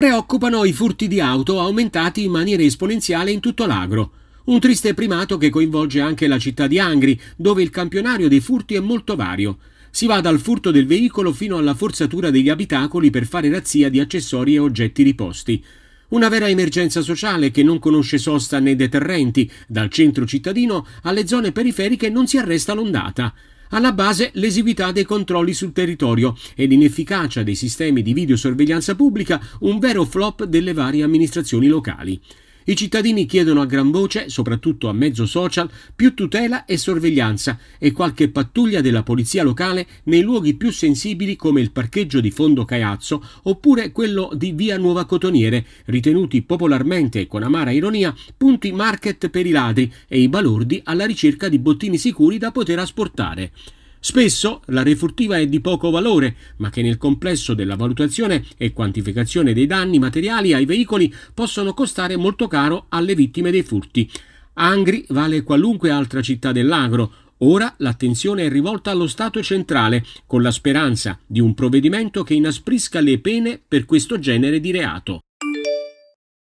Preoccupano i furti di auto aumentati in maniera esponenziale in tutto l'agro. Un triste primato che coinvolge anche la città di Angri, dove il campionario dei furti è molto vario. Si va dal furto del veicolo fino alla forzatura degli abitacoli per fare razzia di accessori e oggetti riposti. Una vera emergenza sociale che non conosce sosta né deterrenti, dal centro cittadino alle zone periferiche non si arresta l'ondata. Alla base l'esività dei controlli sul territorio e l'inefficacia dei sistemi di videosorveglianza pubblica, un vero flop delle varie amministrazioni locali. I cittadini chiedono a gran voce, soprattutto a mezzo social, più tutela e sorveglianza e qualche pattuglia della polizia locale nei luoghi più sensibili come il parcheggio di Fondo Caiazzo oppure quello di Via Nuova Cotoniere, ritenuti popolarmente e con amara ironia punti market per i ladri e i balordi alla ricerca di bottini sicuri da poter asportare. Spesso la refurtiva è di poco valore, ma che nel complesso della valutazione e quantificazione dei danni materiali ai veicoli possono costare molto caro alle vittime dei furti. Angri vale qualunque altra città dell'agro. Ora l'attenzione è rivolta allo Stato centrale, con la speranza di un provvedimento che inasprisca le pene per questo genere di reato.